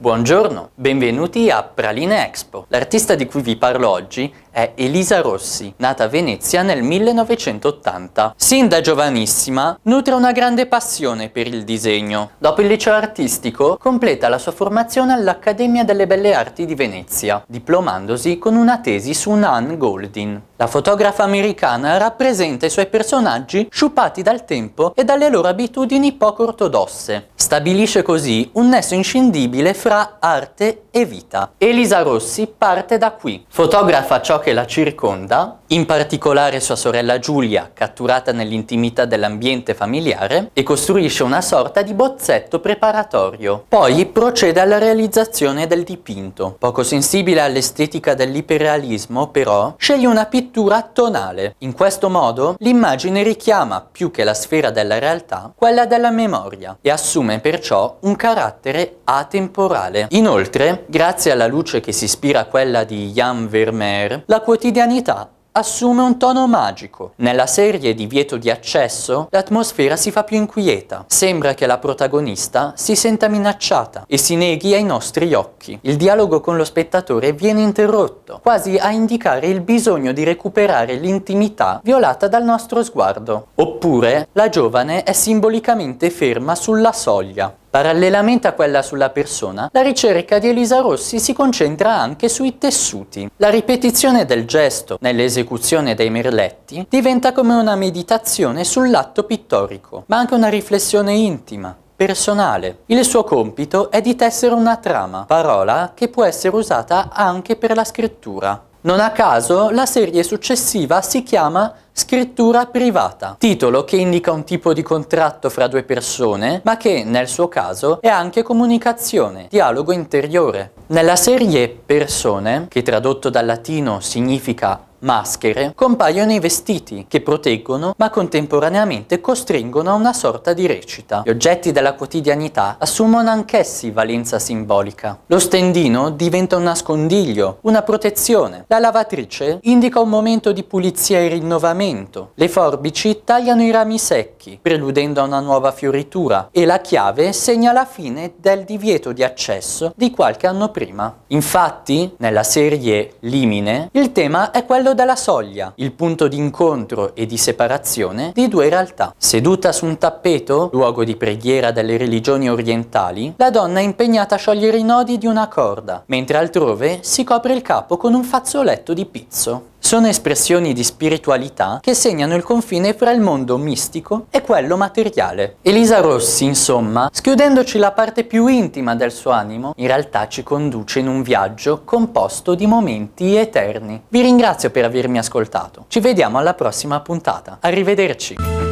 Buongiorno, benvenuti a Praline Expo. L'artista di cui vi parlo oggi è Elisa Rossi, nata a Venezia nel 1980. Sin da giovanissima nutre una grande passione per il disegno. Dopo il liceo artistico completa la sua formazione all'Accademia delle Belle Arti di Venezia, diplomandosi con una tesi su Nan Goldin. La fotografa americana rappresenta i suoi personaggi sciupati dal tempo e dalle loro abitudini poco ortodosse, stabilisce così un nesso inscindibile fra arte e vita. Elisa Rossi parte da qui, fotografa ciò che la circonda in particolare sua sorella Giulia, catturata nell'intimità dell'ambiente familiare, e costruisce una sorta di bozzetto preparatorio. Poi procede alla realizzazione del dipinto. Poco sensibile all'estetica dell'iperrealismo, però, sceglie una pittura tonale. In questo modo l'immagine richiama, più che la sfera della realtà, quella della memoria e assume perciò un carattere atemporale. Inoltre, grazie alla luce che si ispira a quella di Jan Vermeer, la quotidianità assume un tono magico. Nella serie di Vieto di accesso, l'atmosfera si fa più inquieta. Sembra che la protagonista si senta minacciata e si neghi ai nostri occhi. Il dialogo con lo spettatore viene interrotto, quasi a indicare il bisogno di recuperare l'intimità violata dal nostro sguardo. Oppure, la giovane è simbolicamente ferma sulla soglia, Parallelamente a quella sulla persona, la ricerca di Elisa Rossi si concentra anche sui tessuti. La ripetizione del gesto nell'esecuzione dei merletti diventa come una meditazione sull'atto pittorico, ma anche una riflessione intima, personale. Il suo compito è di tessere una trama, parola che può essere usata anche per la scrittura. Non a caso la serie successiva si chiama Scrittura privata, titolo che indica un tipo di contratto fra due persone, ma che nel suo caso è anche comunicazione, dialogo interiore. Nella serie Persone, che tradotto dal latino significa maschere, compaiono i vestiti che proteggono ma contemporaneamente costringono a una sorta di recita. Gli oggetti della quotidianità assumono anch'essi valenza simbolica. Lo stendino diventa un nascondiglio, una protezione. La lavatrice indica un momento di pulizia e rinnovamento. Le forbici tagliano i rami secchi, preludendo a una nuova fioritura e la chiave segna la fine del divieto di accesso di qualche anno prima. Infatti, nella serie Limine, il tema è quello quello della soglia, il punto di incontro e di separazione di due realtà. Seduta su un tappeto, luogo di preghiera delle religioni orientali, la donna è impegnata a sciogliere i nodi di una corda, mentre altrove si copre il capo con un fazzoletto di pizzo. Sono espressioni di spiritualità che segnano il confine fra il mondo mistico e quello materiale. Elisa Rossi, insomma, schiudendoci la parte più intima del suo animo, in realtà ci conduce in un viaggio composto di momenti eterni. Vi ringrazio per per avermi ascoltato. Ci vediamo alla prossima puntata. Arrivederci!